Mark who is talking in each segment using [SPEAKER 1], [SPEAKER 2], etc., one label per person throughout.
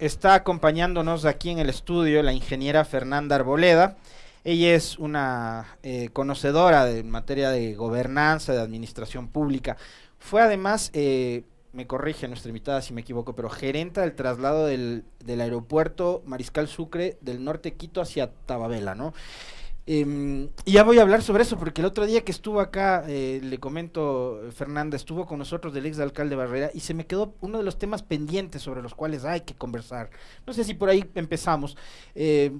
[SPEAKER 1] Está acompañándonos aquí en el estudio la ingeniera Fernanda Arboleda. Ella es una eh, conocedora de materia de gobernanza, de administración pública. Fue además, eh, me corrige nuestra invitada si me equivoco, pero gerenta del traslado del, del aeropuerto Mariscal Sucre del norte Quito hacia Tababela, ¿no? Em, y ya voy a hablar sobre eso, porque el otro día que estuvo acá, eh, le comento, Fernanda, estuvo con nosotros del ex alcalde Barrera y se me quedó uno de los temas pendientes sobre los cuales hay que conversar. No sé si por ahí empezamos. Eh,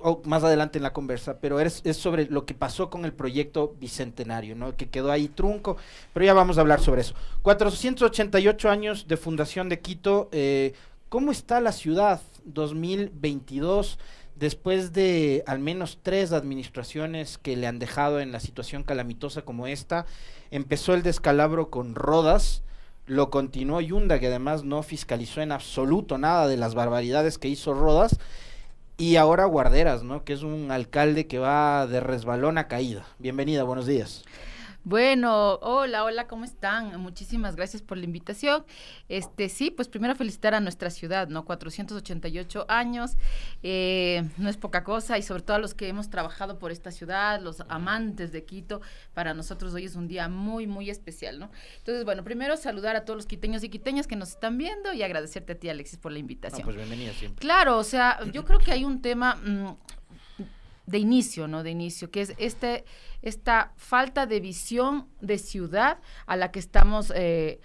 [SPEAKER 1] o más adelante en la conversa, pero es, es, sobre lo que pasó con el proyecto bicentenario, ¿no? Que quedó ahí trunco, pero ya vamos a hablar sobre eso. 488 años de fundación de Quito. Eh, ¿Cómo está la ciudad 2022? después de al menos tres administraciones que le han dejado en la situación calamitosa como esta, empezó el descalabro con Rodas, lo continuó Yunda, que además no fiscalizó en absoluto nada de las barbaridades que hizo Rodas, y ahora Guarderas, ¿no? que es un alcalde que va de resbalón a caída. Bienvenida, buenos días.
[SPEAKER 2] Bueno, hola, hola, ¿cómo están? Muchísimas gracias por la invitación. Este, sí, pues primero felicitar a nuestra ciudad, ¿no? 488 años, eh, no es poca cosa, y sobre todo a los que hemos trabajado por esta ciudad, los amantes de Quito, para nosotros hoy es un día muy, muy especial, ¿no? Entonces, bueno, primero saludar a todos los quiteños y quiteñas que nos están viendo y agradecerte a ti, Alexis, por la invitación. pues
[SPEAKER 1] bienvenida siempre.
[SPEAKER 2] Claro, o sea, yo creo que hay un tema... Mm, de inicio, ¿no? De inicio, que es este, esta falta de visión de ciudad a la que estamos... Eh,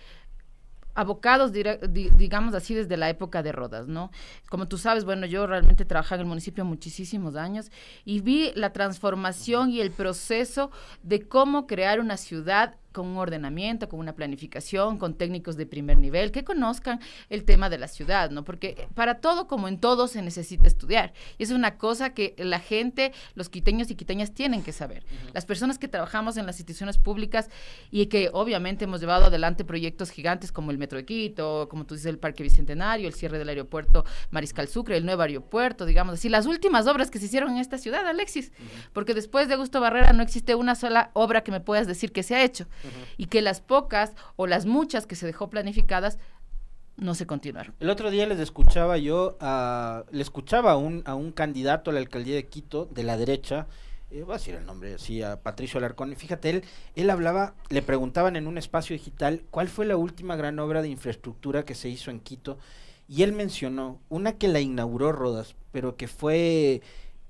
[SPEAKER 2] abocados, digamos así, desde la época de Rodas, ¿no? Como tú sabes, bueno, yo realmente trabajé en el municipio muchísimos años y vi la transformación y el proceso de cómo crear una ciudad con un ordenamiento, con una planificación, con técnicos de primer nivel que conozcan el tema de la ciudad, ¿no? Porque eh, para todo, como en todo, se necesita estudiar. Y es una cosa que la gente, los quiteños y quiteñas tienen que saber. Las personas que trabajamos en las instituciones públicas y que obviamente hemos llevado adelante proyectos gigantes como el Metro de Quito, como tú dices, el Parque Bicentenario, el cierre del aeropuerto Mariscal Sucre, el nuevo aeropuerto, digamos así, las últimas obras que se hicieron en esta ciudad, Alexis, porque después de Augusto Barrera no existe una sola obra que me puedas decir que se ha hecho y que las pocas o las muchas que se dejó planificadas no se continuaron.
[SPEAKER 1] El otro día les escuchaba yo, a, le escuchaba a un, candidato a la alcaldía de Quito de la derecha, va eh, voy a decir el nombre, así, a Patricio Alarcón, y fíjate, él, él hablaba, le preguntaban en un espacio digital cuál fue la última gran obra de infraestructura que se hizo en Quito, y él mencionó una que la inauguró Rodas, pero que fue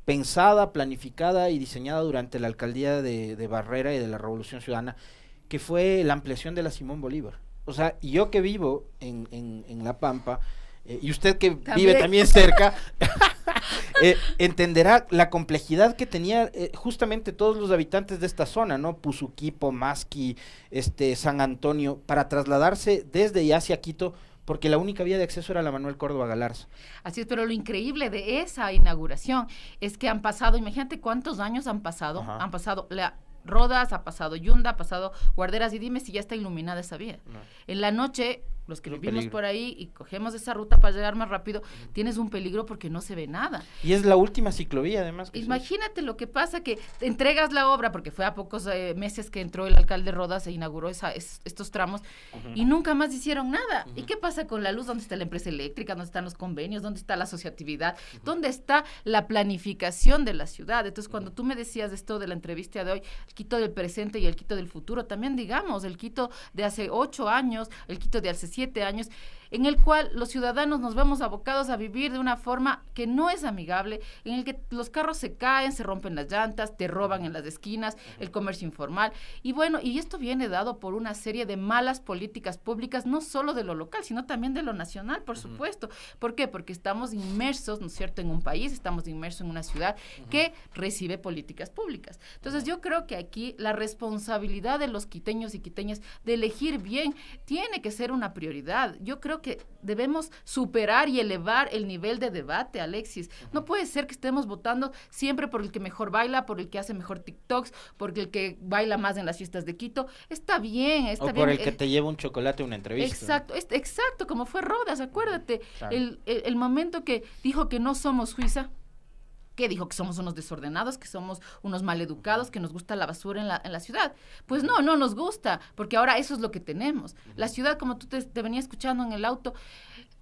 [SPEAKER 1] pensada, planificada y diseñada durante la alcaldía de, de Barrera y de la Revolución Ciudadana, que fue la ampliación de la Simón Bolívar. O sea, yo que vivo en, La Pampa, eh, y usted que vive también cerca, eh, entenderá la complejidad que tenía eh, justamente todos los habitantes de esta zona, ¿no? Puzuquipo, Masqui, este, San Antonio, para trasladarse desde y hacia Quito, porque la única vía de acceso era la Manuel Córdoba Galarza.
[SPEAKER 2] Así es, pero lo increíble de esa inauguración es que han pasado, imagínate cuántos años han pasado, han pasado la Rodas, ha pasado Yunda, ha pasado Guarderas y dime si ya está iluminada esa vía. En la noche los que vimos por ahí y cogemos esa ruta para llegar más rápido, tienes un peligro porque no se ve nada.
[SPEAKER 1] Y es la última ciclovía, además.
[SPEAKER 2] Imagínate lo que pasa, que entregas la obra, porque fue a pocos eh, meses que entró el alcalde Rodas e inauguró esa, estos tramos, y nunca más hicieron nada. ¿Y qué pasa con la luz? ¿Dónde está la empresa eléctrica? ¿Dónde están los convenios? ¿Dónde está la asociatividad? ¿Dónde está la planificación de la ciudad? Entonces, cuando tú me decías esto de la entrevista de hoy, el Quito del presente y el Quito del futuro, también digamos, el Quito de hace ocho años, el Quito de hace siete años en el cual los ciudadanos nos vemos abocados a vivir de una forma que no es amigable, en el que los carros se caen, se rompen las llantas, te roban en las esquinas, el comercio informal. Y bueno, y esto viene dado por una serie de malas políticas públicas, no solo de lo local, sino también de lo nacional, por supuesto. ¿Por qué? Porque estamos inmersos, ¿no es cierto?, en un país, estamos inmersos en una ciudad que recibe políticas públicas. Entonces yo creo que aquí la responsabilidad de los quiteños y quiteñas de elegir bien tiene que ser una prioridad. Yo creo que debemos superar y elevar el nivel de debate, Alexis. No puede ser que estemos votando siempre por el que mejor baila, por el que hace mejor TikToks, por el que baila más en las fiestas de Quito. Está bien, está o por el eh. que te
[SPEAKER 1] lleva un chocolate a una entrevista. Exacto,
[SPEAKER 2] este, exacto, como fue Rodas, acuérdate. El, momento que dijo que no somos juiza ¿Qué dijo que somos unos desordenados, que somos unos maleducados, que nos gusta la basura en la, en la ciudad. Pues no, no nos gusta, porque ahora eso es lo que tenemos. La ciudad, como tú te, venía escuchando en el auto,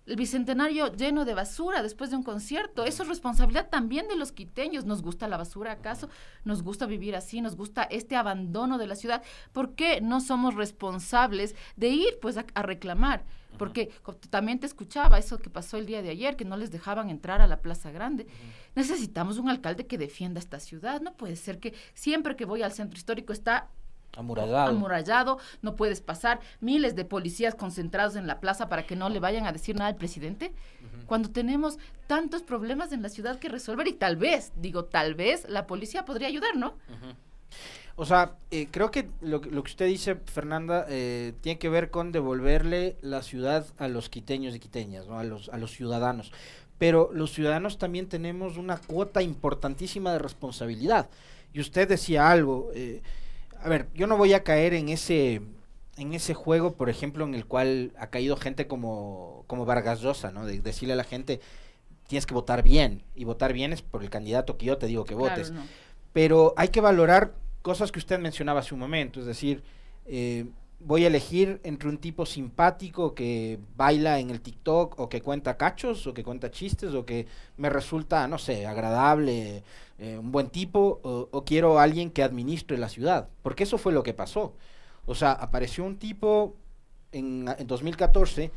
[SPEAKER 2] el bicentenario lleno de basura después de un concierto. Eso es responsabilidad también de los quiteños. ¿Nos gusta la basura acaso? ¿Nos gusta vivir así? ¿Nos gusta este abandono de la ciudad? ¿Por qué no somos responsables de ir pues a, reclamar? Porque también te escuchaba eso que pasó el día de ayer, que no les dejaban entrar a la Plaza Grande. Necesitamos un alcalde que defienda esta ciudad. No puede ser que siempre que voy al centro histórico está Amurallado. amurallado, no puedes pasar, miles de policías concentrados en la plaza para que no le vayan a decir nada al presidente, cuando tenemos tantos problemas en la ciudad que resolver y tal vez, digo, tal vez la policía podría ayudar, ¿no?
[SPEAKER 1] O sea, eh, creo que lo, que usted dice, Fernanda, eh, tiene que ver con devolverle la ciudad a los quiteños y quiteñas, ¿no? a, los, a los ciudadanos. Pero los ciudadanos también tenemos una cuota importantísima de responsabilidad. Y usted decía algo, eh, a ver, yo no voy a caer en ese en ese juego, por ejemplo, en el cual ha caído gente como, como Vargas Llosa, ¿no? De decirle a la gente, tienes que votar bien, y votar bien es por el candidato que yo te digo que votes. Pero hay que valorar cosas que usted mencionaba hace un momento, es decir, eh, voy a elegir entre un tipo simpático que baila en el TikTok o que cuenta cachos o que cuenta chistes o que me resulta, no sé, agradable, eh, un buen tipo, o, quiero alguien que administre la ciudad. Porque eso fue lo que pasó. O sea, apareció un tipo en, en 2014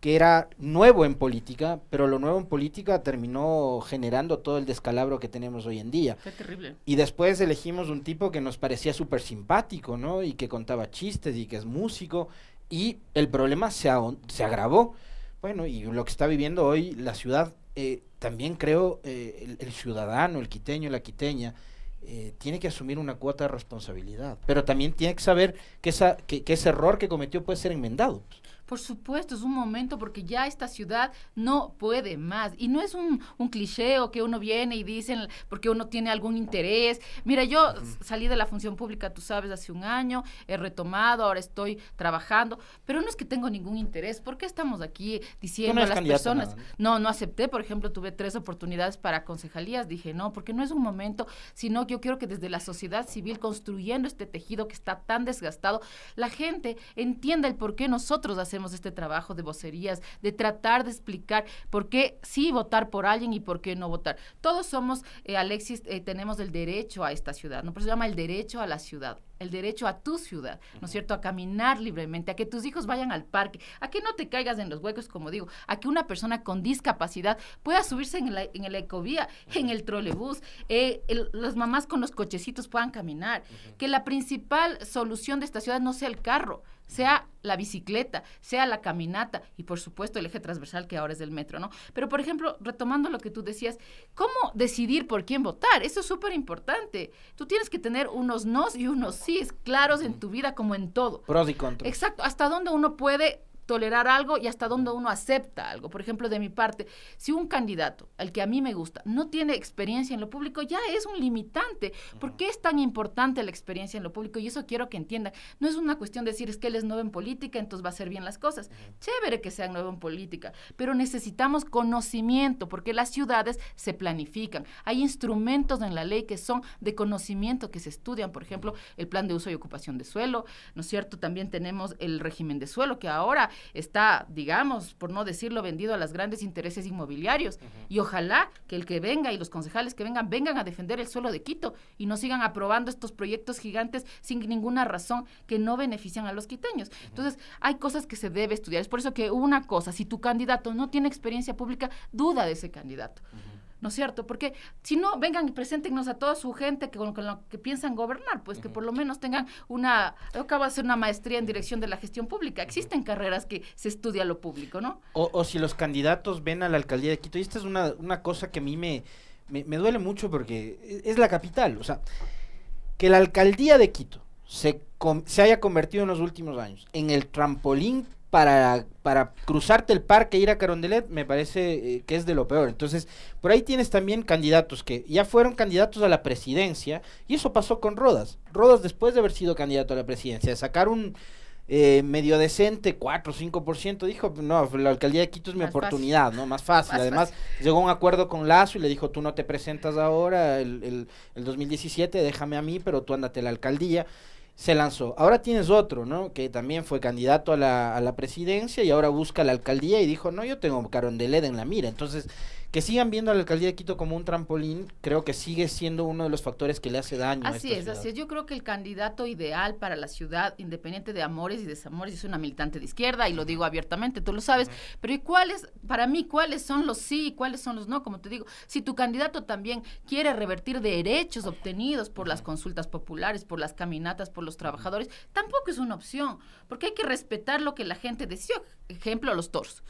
[SPEAKER 1] que era nuevo en política, pero lo nuevo en política terminó generando todo el descalabro que tenemos hoy en día. terrible. Y después elegimos un tipo que nos parecía súper simpático, ¿no? Y que contaba chistes y que es músico, y el problema se, agravó. Bueno, y lo que está viviendo hoy la ciudad, eh, también creo eh, el, ciudadano, el quiteño, la quiteña, eh, tiene que asumir una cuota de responsabilidad, pero también tiene que saber que, ese error que cometió puede ser enmendado.
[SPEAKER 2] Por supuesto, es un momento porque ya esta ciudad no puede más. Y no es un, un cliché o que uno viene y dicen porque uno tiene algún interés. Mira, yo salí de la función pública, tú sabes, hace un año, he retomado, ahora estoy trabajando, pero no es que tengo ningún interés. ¿Por qué estamos aquí diciendo a las personas? No, no acepté, por ejemplo, tuve tres oportunidades para concejalías. Dije, no, porque no es un momento, sino que yo quiero que desde la sociedad civil, construyendo este tejido que está tan desgastado, la gente entienda el por qué nosotros hacemos este trabajo de vocerías, de tratar de explicar por qué sí votar por alguien y por qué no votar. Todos somos, eh, Alexis, eh, tenemos el derecho a esta ciudad, ¿no? Por se llama el derecho a la ciudad el derecho a tu ciudad, ¿no es cierto? A caminar libremente, a que tus hijos vayan al parque, a que no te caigas en los huecos, como digo, a que una persona con discapacidad pueda subirse en, la, el ecovía, en el trolebús, eh, las mamás con los cochecitos puedan caminar, que la principal solución de esta ciudad no sea el carro, sea la bicicleta, sea la caminata y por supuesto el eje transversal que ahora es del metro, ¿no? Pero por ejemplo, retomando lo que tú decías, ¿cómo decidir por quién votar? Eso es súper importante. Tú tienes que tener unos nos y unos sí, claros en tu vida como en todo.
[SPEAKER 1] Pros y contras.
[SPEAKER 2] Exacto, hasta dónde uno puede tolerar algo y hasta dónde uno acepta algo. Por ejemplo, de mi parte, si un candidato, el que a mí me gusta, no tiene experiencia en lo público, ya es un limitante. ¿Por qué es tan importante la experiencia en lo público? Y eso quiero que entiendan. No es una cuestión de decir, es que él es nuevo en política, entonces va a ser bien las cosas. Chévere que sea nuevo en política, pero necesitamos conocimiento, porque las ciudades se planifican. Hay instrumentos en la ley que son de conocimiento que se estudian, por ejemplo, el plan de uso y ocupación de suelo, ¿no es cierto? También tenemos el régimen de suelo, que ahora está, digamos, por no decirlo, vendido a los grandes intereses inmobiliarios. Y ojalá que el que venga y los concejales que vengan vengan a defender el suelo de Quito y no sigan aprobando estos proyectos gigantes sin ninguna razón que no benefician a los quiteños. Entonces, hay cosas que se debe estudiar. Es por eso que una cosa, si tu candidato no tiene experiencia pública, duda de ese candidato. ¿no es cierto? Porque si no, vengan y preséntenos a toda su gente que, con, lo que piensan gobernar, pues que por lo menos tengan una, yo acabo de hacer una maestría en dirección de la gestión pública, existen carreras que se estudia lo público, ¿no?
[SPEAKER 1] O, o si los candidatos ven a la alcaldía de Quito, y esta es una, cosa que a mí me, duele mucho porque es la capital, o sea, que la alcaldía de Quito se, se haya convertido en los últimos años en el trampolín para, para cruzarte el parque e ir a Carondelet me parece eh, que es de lo peor. Entonces, por ahí tienes también candidatos que ya fueron candidatos a la presidencia y eso pasó con Rodas. Rodas después de haber sido candidato a la presidencia, de sacar un eh, medio decente, 4 o 5%, dijo, no, la alcaldía de Quito es mi oportunidad, ¿no? Más fácil. Además, llegó a un acuerdo con Lazo y le dijo, tú no te presentas ahora el, el 2017, déjame a mí, pero tú ándate a la alcaldía se lanzó. Ahora tienes otro, ¿no? Que también fue candidato a la, a la presidencia y ahora busca la alcaldía y dijo, no, yo tengo Carondelet en la mira. Entonces, que sigan viendo a la alcaldía de Quito como un trampolín, creo que sigue siendo uno de los factores que le hace daño. Así es, así es. Yo
[SPEAKER 2] creo que el candidato ideal para la ciudad, independiente de amores y desamores, es una militante de izquierda, y lo digo abiertamente, tú lo sabes. Pero ¿y cuáles, para mí, cuáles son los sí y cuáles son los no? Como te digo, si tu candidato también quiere revertir derechos obtenidos por las consultas populares, por las caminatas, por los trabajadores, tampoco es una opción, porque hay que respetar lo que la gente decidió. Ejemplo, a los toros.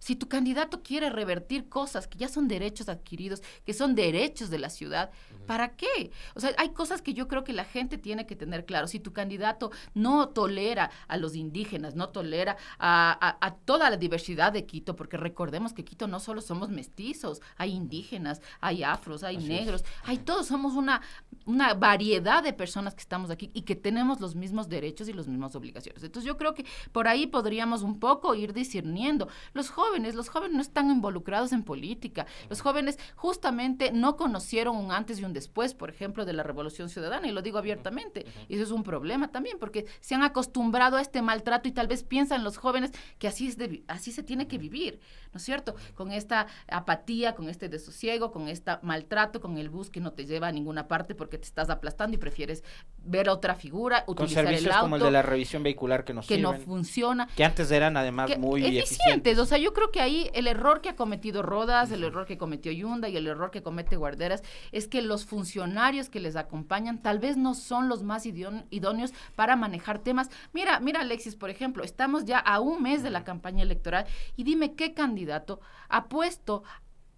[SPEAKER 2] Si tu candidato quiere revertir cosas que ya son derechos adquiridos, que son derechos de la ciudad, ¿para qué? O sea, hay cosas que yo creo que la gente tiene que tener claro. Si tu candidato no tolera a los indígenas, no tolera a, toda la diversidad de Quito, porque recordemos que Quito no solo somos mestizos, hay indígenas, hay afros, hay negros, hay todos, somos una, una variedad de personas que estamos aquí y que tenemos los mismos derechos y las mismas obligaciones. Entonces yo creo que por ahí podríamos un poco ir discerniendo. Los jóvenes jóvenes, los jóvenes no están involucrados en política, los jóvenes justamente no conocieron un antes y un después, por ejemplo, de la Revolución Ciudadana, y lo digo abiertamente, y eso es un problema también, porque se han acostumbrado a este maltrato y tal vez piensan los jóvenes que así, es así se tiene que vivir, ¿no es cierto? Con esta apatía, con este desosiego, con este maltrato, con el bus que no te lleva a ninguna parte porque te estás aplastando y prefieres ver otra figura, utilizar con servicios el como el de la
[SPEAKER 1] revisión vehicular que, nos que no
[SPEAKER 2] funciona.
[SPEAKER 1] Que antes eran además muy eficientes. eficientes.
[SPEAKER 2] O sea, yo creo creo que ahí el error que ha cometido Rodas, el error que cometió Yunda y el error que comete Guarderas es que los funcionarios que les acompañan tal vez no son los más idóneos para manejar temas. Mira, mira Alexis, por ejemplo, estamos ya a un mes de la campaña electoral y dime qué candidato ha puesto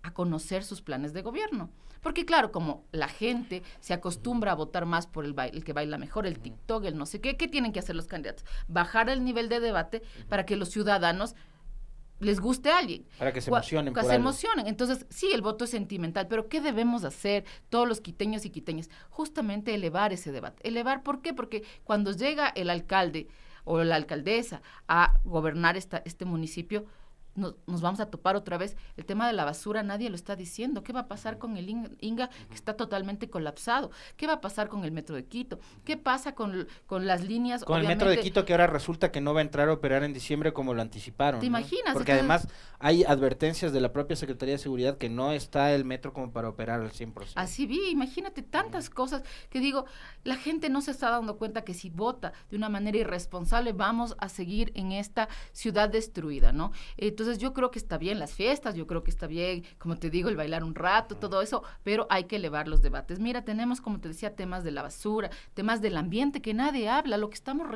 [SPEAKER 2] a conocer sus planes de gobierno. Porque claro, como la gente se acostumbra a votar más por el, el que baila mejor, el TikTok, el no sé qué, ¿qué tienen que hacer los candidatos? Bajar el nivel de debate para que los ciudadanos les guste a alguien.
[SPEAKER 1] Para que se emocionen. Para que se
[SPEAKER 2] emocionen. Entonces, sí, el voto es sentimental, pero ¿qué debemos hacer todos los quiteños y quiteñas? Justamente elevar ese debate. Elevar, ¿por qué? Porque cuando llega el alcalde o la alcaldesa a gobernar esta, este municipio, nos, vamos a topar otra vez. El tema de la basura nadie lo está diciendo. ¿Qué va a pasar con el INGA que está totalmente colapsado? ¿Qué va a pasar con el metro de Quito? ¿Qué pasa con, las líneas? Con el metro de Quito
[SPEAKER 1] que ahora resulta que no va a entrar a operar en diciembre como lo anticiparon. ¿Te imaginas? Porque además hay advertencias de la propia Secretaría de Seguridad que no está el metro como para operar al 100%.
[SPEAKER 2] Así vi, imagínate tantas cosas que digo, la gente no se está dando cuenta que si vota de una manera irresponsable vamos a seguir en esta ciudad destruida, ¿no? Eh, entonces yo creo que está bien las fiestas, yo creo que está bien, como te digo, el bailar un rato, todo eso, pero hay que elevar los debates. Mira, tenemos, como te decía, temas de la basura, temas del ambiente que nadie habla, lo que estamos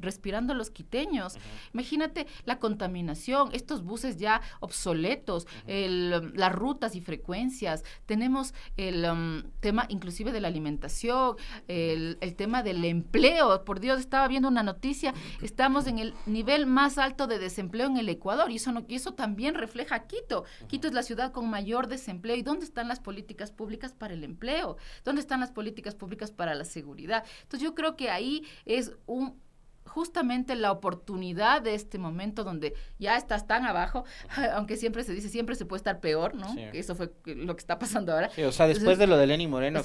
[SPEAKER 2] respirando los quiteños. Imagínate la contaminación, estos buses ya obsoletos, las rutas y frecuencias, tenemos el um, tema inclusive de la alimentación, el, el tema del empleo. Por Dios, estaba viendo una noticia, estamos en el nivel más alto de desempleo en el Ecuador y eso no eso también refleja Quito. Quito es la ciudad con mayor desempleo. ¿Y dónde están las políticas públicas para el empleo? ¿Dónde están las políticas públicas para la seguridad? Entonces yo creo que ahí es un justamente la oportunidad de este momento donde ya estás tan abajo, aunque siempre se dice, siempre se puede estar peor, ¿no? Eso fue lo que está pasando ahora. o sea, después de lo de
[SPEAKER 1] Lenny Moreno,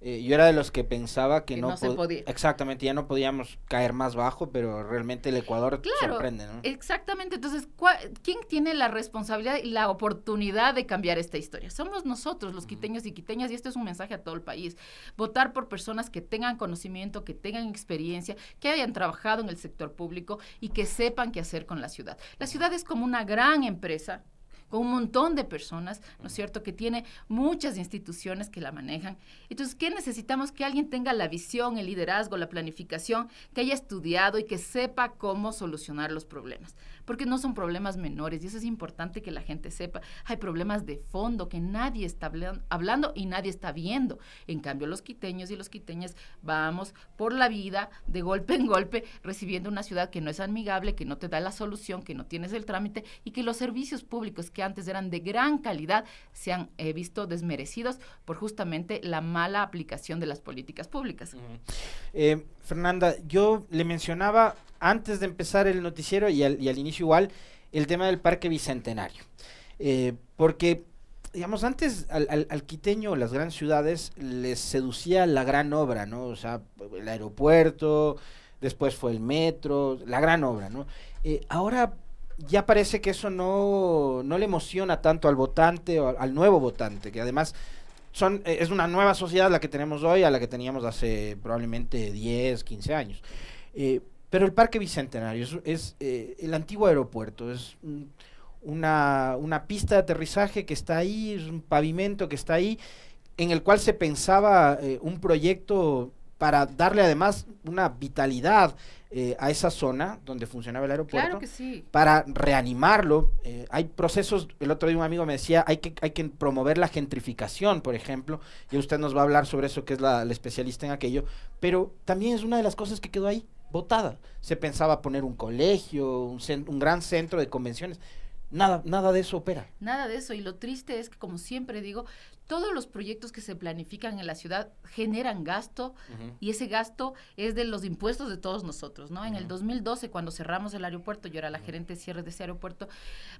[SPEAKER 1] eh, yo era de los que pensaba que, no, podía. Exactamente, ya no podíamos caer más bajo, pero realmente el Ecuador sorprende, ¿no?
[SPEAKER 2] Exactamente. Entonces, ¿quién tiene la responsabilidad y la oportunidad de cambiar esta historia? Somos nosotros, los quiteños y quiteñas, y este es un mensaje a todo el país. Votar por personas que tengan conocimiento, que tengan experiencia, que hayan trabajado en el sector público y que sepan qué hacer con la ciudad. La ciudad es como una gran empresa un montón de personas, ¿no es cierto?, que tiene muchas instituciones que la manejan. Entonces, ¿qué necesitamos? Que alguien tenga la visión, el liderazgo, la planificación, que haya estudiado y que sepa cómo solucionar los problemas, porque no son problemas menores y eso es importante que la gente sepa. Hay problemas de fondo que nadie está hablando y nadie está viendo. En cambio, los quiteños y los quiteñas vamos por la vida de golpe en golpe recibiendo una ciudad que no es amigable, que no te da la solución, que no tienes el trámite y que los servicios públicos que antes eran de gran calidad se han eh, visto desmerecidos por justamente la mala aplicación de las políticas públicas.
[SPEAKER 1] Eh, Fernanda, yo le mencionaba antes de empezar el noticiero y al, inicio igual el tema del Parque Bicentenario, eh, porque digamos, antes al, al, quiteño, las grandes ciudades, les seducía la gran obra, ¿no? O sea, el aeropuerto, después fue el metro, la gran obra, ¿no? Eh, ahora ya parece que eso no, le emociona tanto al votante o al nuevo votante, que además son, eh, es una nueva sociedad la que tenemos hoy a la que teníamos hace probablemente 10, 15 años. Eh, pero el Parque Bicentenario es, eh, el antiguo aeropuerto, es una, pista de aterrizaje que está ahí, es un pavimento que está ahí, en el cual se pensaba un proyecto para darle además una vitalidad, eh, a esa zona donde funcionaba el aeropuerto para reanimarlo. Eh, hay procesos, el otro día un amigo me decía, hay que, hay que promover la gentrificación, por ejemplo, y usted nos va a hablar sobre eso, que es la, especialista en aquello, pero también es una de las cosas que quedó ahí, votada. Se pensaba poner un colegio, un, un gran centro de convenciones. Nada, nada de eso opera.
[SPEAKER 2] Nada de eso. Y lo triste es que, como siempre digo, todos los proyectos que se planifican en la ciudad generan gasto y ese gasto es de los impuestos de todos nosotros, ¿no? En el 2012, cuando cerramos el aeropuerto, yo era la gerente de cierre de ese aeropuerto,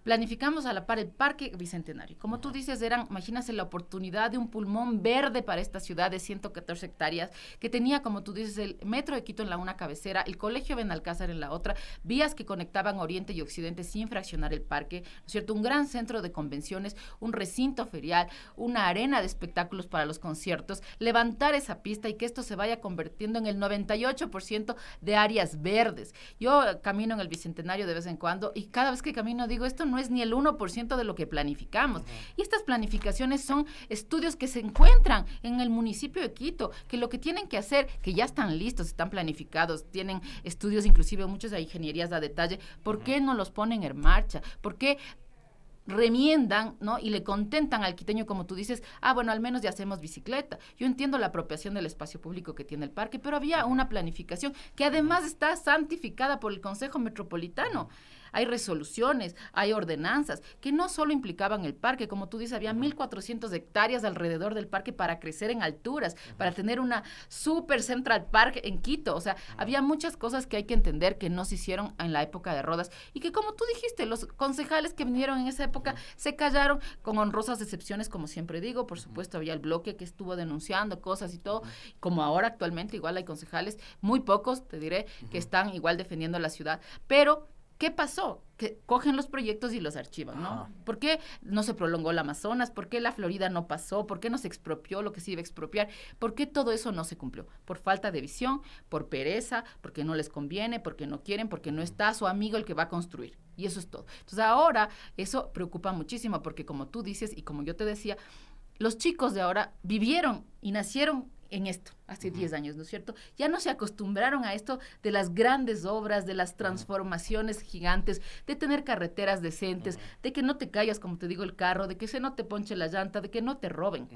[SPEAKER 2] planificamos a la par el Parque Bicentenario. Como tú dices, eran, imagínate la oportunidad de un pulmón verde para esta ciudad de 114 hectáreas, que tenía, como tú dices, el metro de Quito en la una cabecera, el colegio Benalcázar en la otra, vías que conectaban oriente y occidente sin fraccionar el parque, ¿no es cierto? Un gran centro de convenciones, un recinto ferial, una arena de espectáculos para los conciertos, levantar esa pista y que esto se vaya convirtiendo en el 98% de áreas verdes. Yo camino en el Bicentenario de vez en cuando y cada vez que camino digo, esto no es ni el 1% de lo que planificamos. Y estas planificaciones son estudios que se encuentran en el municipio de Quito, que lo que tienen que hacer, que ya están listos, están planificados, tienen estudios inclusive muchos de ingenierías a detalle, ¿por qué no los ponen en marcha? ¿Por qué remiendan, ¿no? Y le contentan al quiteño, como tú dices, ah, bueno, al menos ya hacemos bicicleta. Yo entiendo la apropiación del espacio público que tiene el parque, pero había una planificación que además está santificada por el Consejo Metropolitano hay resoluciones, hay ordenanzas, que no solo implicaban el parque, como tú dices, había 1.400 hectáreas alrededor del parque para crecer en alturas, para tener una super Central Park en Quito. O sea, había muchas cosas que hay que entender que no se hicieron en la época de Rodas y que como tú dijiste, los concejales que vinieron en esa época se callaron con honrosas decepciones, como siempre digo. Por supuesto, había el bloque que estuvo denunciando cosas y todo, como ahora actualmente igual hay concejales, muy pocos, te diré, que están igual defendiendo la ciudad. Pero ¿Qué pasó? Que cogen los proyectos y los archivan, ¿no? ¿Por qué no se prolongó el Amazonas? ¿Por qué la Florida no pasó? ¿Por qué no se expropió lo que se iba a expropiar? ¿Por qué todo eso no se cumplió? Por falta de visión, por pereza, porque no les conviene, porque no quieren, porque no está su amigo el que va a construir. Y eso es todo. Entonces ahora eso preocupa muchísimo porque como tú dices y como yo te decía, los chicos de ahora vivieron y nacieron en esto hace 10 años, ¿no es cierto? Ya no se acostumbraron a esto de las grandes obras, de las transformaciones gigantes, de tener carreteras decentes, de que no te callas, como te digo, el carro, de que se no te ponche la llanta, de que no te roben.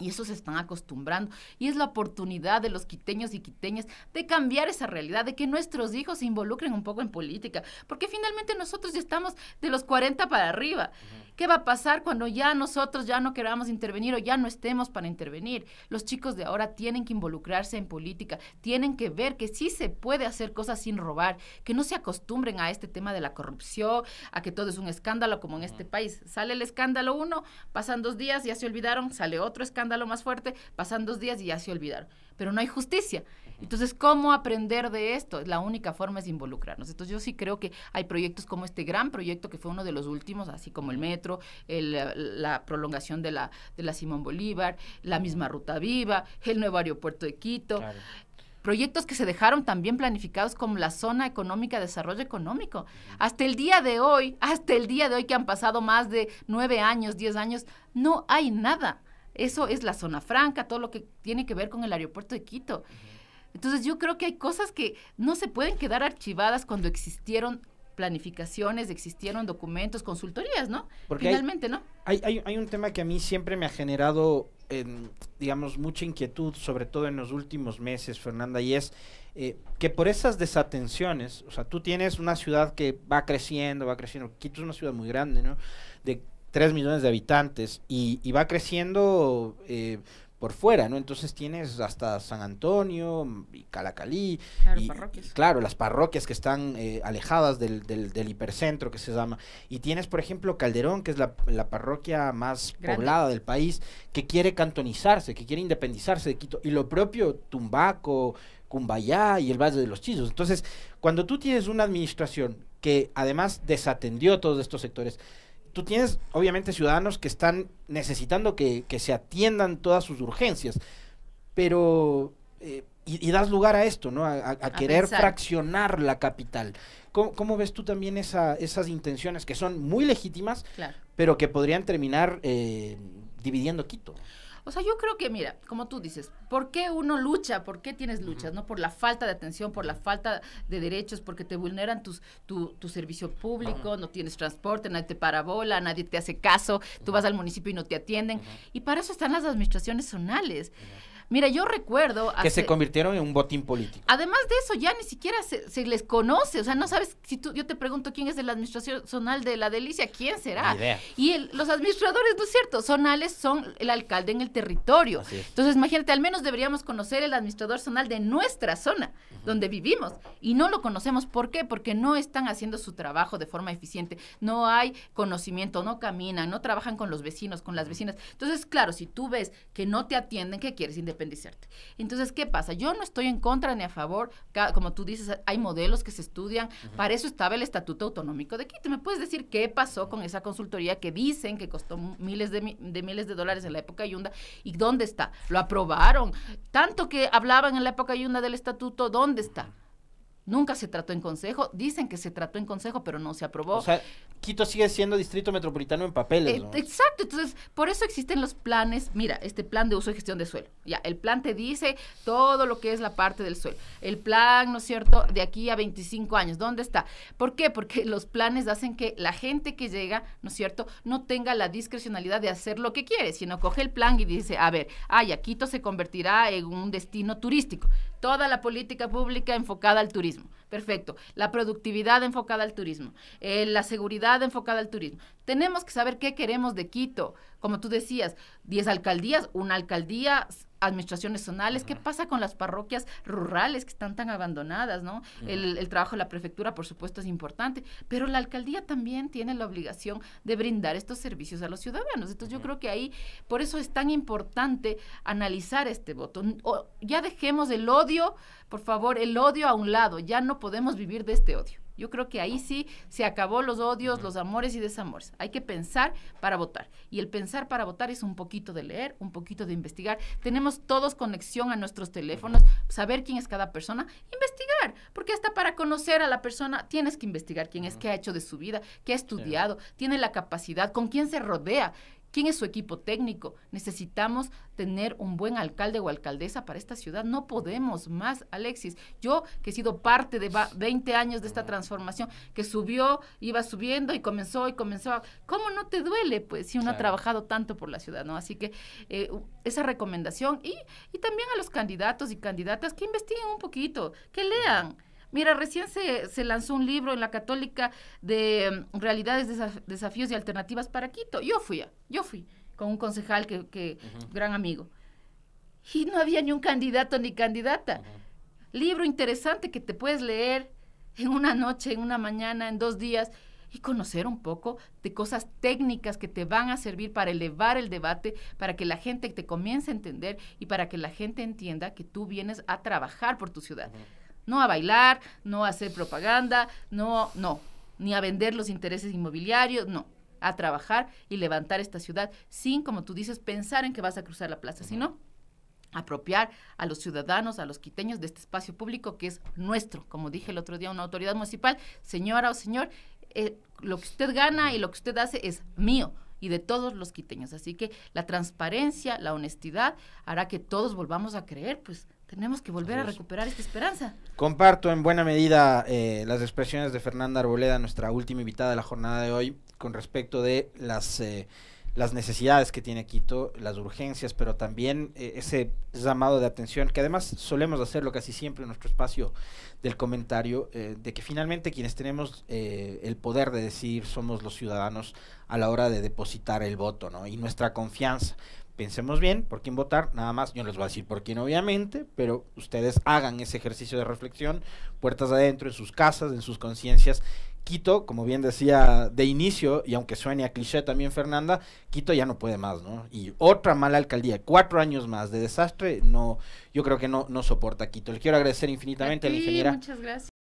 [SPEAKER 2] Y eso se están acostumbrando. Y es la oportunidad de los quiteños y quiteñas de cambiar esa realidad, de que nuestros hijos se involucren un poco en política. Porque finalmente nosotros ya estamos de los 40 para arriba. ¿Qué va a pasar cuando ya nosotros ya no queramos intervenir o ya no estemos para intervenir? Los chicos de ahora tienen que involucrarse en política, tienen que ver que sí se puede hacer cosas sin robar, que no se acostumbren a este tema de la corrupción, a que todo es un escándalo como en este país. Sale el escándalo uno, pasan dos días, ya se olvidaron, sale otro escándalo lo más fuerte, pasan dos días y ya se olvidaron. Pero no hay justicia. Entonces, ¿cómo aprender de esto? La única forma es involucrarnos. Entonces, yo sí creo que hay proyectos como este gran proyecto que fue uno de los últimos, así como el metro, la prolongación de la, de la Simón Bolívar, la misma Ruta Viva, el nuevo aeropuerto de Quito. proyectos que se dejaron también planificados como la zona económica de desarrollo económico. Hasta el día de hoy, hasta el día de hoy que han pasado más de nueve años, diez años, no hay nada. Eso es la zona franca, todo lo que tiene que ver con el aeropuerto de Quito. Entonces yo creo que hay cosas que no se pueden quedar archivadas cuando existieron planificaciones, existieron documentos, consultorías, ¿no? Finalmente, ¿no?
[SPEAKER 1] Hay, un tema que a mí siempre me ha generado, eh, digamos, mucha inquietud, sobre todo en los últimos meses, Fernanda, y es eh, que por esas desatenciones, o sea, tú tienes una ciudad que va creciendo, va creciendo, Quito es una ciudad muy grande, ¿no? De 3 millones de habitantes y, va creciendo eh, por fuera, ¿no? Entonces tienes hasta San Antonio y Calacalí. Claro, parroquias. claro las parroquias que están eh, alejadas del, hipercentro que se llama. Y tienes, por ejemplo, Calderón, que es la, parroquia más poblada del país, que quiere cantonizarse, que quiere independizarse de Quito. Y lo propio Tumbaco, Cumbayá y el Valle de los Chizos. Entonces, cuando tú tienes una administración que además desatendió todos estos sectores, tú tienes, obviamente, ciudadanos que están necesitando que, se atiendan todas sus urgencias, pero... Eh, y, das lugar a esto, ¿no? A, querer fraccionar la capital. ¿Cómo, ves tú también esa, esas intenciones que son muy legítimas, pero que podrían terminar eh, dividiendo Quito?
[SPEAKER 2] O sea, yo creo que, mira, como tú dices, ¿por qué uno lucha? ¿Por qué tienes luchas? ¿No? Por la falta de atención, por la falta de derechos, porque te vulneran tus, tu, tu servicio público, no tienes transporte, nadie te parabola, nadie te hace caso, tú vas al municipio y no te atienden. Y para eso están las administraciones zonales. Mira, yo recuerdo... Que se
[SPEAKER 1] convirtieron en un botín político.
[SPEAKER 2] Además de eso, ya ni siquiera se, les conoce, o sea, no sabes, si tú, yo te pregunto quién es el administrador zonal de la delicia, ¿quién será? Y los administradores, no es cierto, zonales son el alcalde en el territorio. Entonces, imagínate, al menos deberíamos conocer el administrador zonal de nuestra zona, donde vivimos, y no lo conocemos. ¿Por qué? Porque no están haciendo su trabajo de forma eficiente, no hay conocimiento, no caminan, no trabajan con los vecinos, con las vecinas. Entonces, claro, si tú ves que no te atienden, ¿qué quieres independiente independizarte. Entonces, ¿qué pasa? Yo no estoy en contra ni a favor, como tú dices, hay modelos que se estudian, para eso estaba el Estatuto Autonómico de Quito. ¿Me puedes decir qué pasó con esa consultoría que dicen que costó miles de, miles de dólares en la época Yunda y dónde está? Lo aprobaron, tanto que hablaban en la época Yunda del Estatuto, ¿dónde está? Nunca se trató en consejo. Dicen que se trató en consejo, pero no se aprobó. O
[SPEAKER 1] sea, Quito sigue siendo distrito metropolitano en papeles. Eh, ¿no?
[SPEAKER 2] exacto. Entonces, por eso existen los planes. Mira, este plan de uso y gestión de suelo. Ya, el plan te dice todo lo que es la parte del suelo. El plan, ¿no es cierto?, de aquí a 25 años. ¿Dónde está? ¿Por qué? Porque los planes hacen que la gente que llega, ¿no es cierto?, no tenga la discrecionalidad de hacer lo que quiere, sino coge el plan y dice, a ver, ay, Quito se convertirá en un destino turístico. Toda la política pública enfocada al turismo perfecto. La productividad enfocada al turismo, eh, la seguridad enfocada al turismo. Tenemos que saber qué queremos de Quito. Como tú decías, 10 alcaldías, una alcaldía administraciones zonales, qué pasa con las parroquias rurales que están tan abandonadas, ¿no? El, el, trabajo de la prefectura, por supuesto, es importante, pero la alcaldía también tiene la obligación de brindar estos servicios a los ciudadanos. Entonces yo creo que ahí, por eso es tan importante analizar este voto. ya dejemos el odio, por favor, el odio a un lado, ya no podemos vivir de este odio. Yo creo que ahí sí se acabó los odios, los amores y desamores. Hay que pensar para votar. Y el pensar para votar es un poquito de leer, un poquito de investigar. Tenemos todos conexión a nuestros teléfonos, saber quién es cada persona, investigar, porque hasta para conocer a la persona tienes que investigar quién es, qué ha hecho de su vida, qué ha estudiado, tiene la capacidad, con quién se rodea. ¿Quién es su equipo técnico? Necesitamos tener un buen alcalde o alcaldesa para esta ciudad. No podemos más, Alexis. Yo, que he sido parte de 20 años de esta transformación, que subió, iba subiendo y comenzó y comenzó. ¿Cómo no te duele, pues, si uno ha trabajado tanto por la ciudad, no? Así que eh, esa recomendación y, y también a los candidatos y candidatas que investiguen un poquito, que lean. Mira, recién se, lanzó un libro en la Católica de mm, Realidades, Desafíos y Alternativas para Quito. Yo fui, yo fui con un concejal que, gran amigo. Y no había ni un candidato ni candidata. Libro interesante que te puedes leer en una noche, en una mañana, en dos días y conocer un poco de cosas técnicas que te van a servir para elevar el debate, para que la gente te comience a entender y para que la gente entienda que tú vienes a trabajar por tu ciudad. No a bailar, no a hacer propaganda, no, no, ni a vender los intereses inmobiliarios, no a trabajar y levantar esta ciudad sin, como tú dices, pensar en que vas a cruzar la plaza, sino apropiar a los ciudadanos, a los quiteños de este espacio público que es nuestro. Como dije el otro día, una autoridad municipal, señora o señor, eh, lo que usted gana y lo que usted hace es mío y de todos los quiteños. Así que la transparencia, la honestidad hará que todos volvamos a creer, pues tenemos que volver a recuperar esta esperanza.
[SPEAKER 1] Comparto en buena medida eh, las expresiones de Fernanda Arboleda, nuestra última invitada de la jornada de hoy, con respecto de las, eh, las necesidades que tiene Quito, las urgencias, pero también eh, ese llamado de atención, que además solemos hacerlo casi siempre en nuestro espacio del comentario, de que finalmente quienes tenemos el poder de decir somos los ciudadanos a la hora de depositar el voto ¿no? y nuestra confianza pensemos bien por quién votar, nada más, yo les voy a decir por quién obviamente, pero ustedes hagan ese ejercicio de reflexión, puertas adentro, en sus casas, en sus conciencias. Quito, como bien decía de inicio, y aunque suene a cliché también Fernanda, Quito ya no puede más, ¿no? Y otra mala alcaldía, cuatro años más de desastre, no, yo creo que no, no soporta
[SPEAKER 2] Quito. Le quiero agradecer infinitamente a, la ingeniera. Muchas gracias.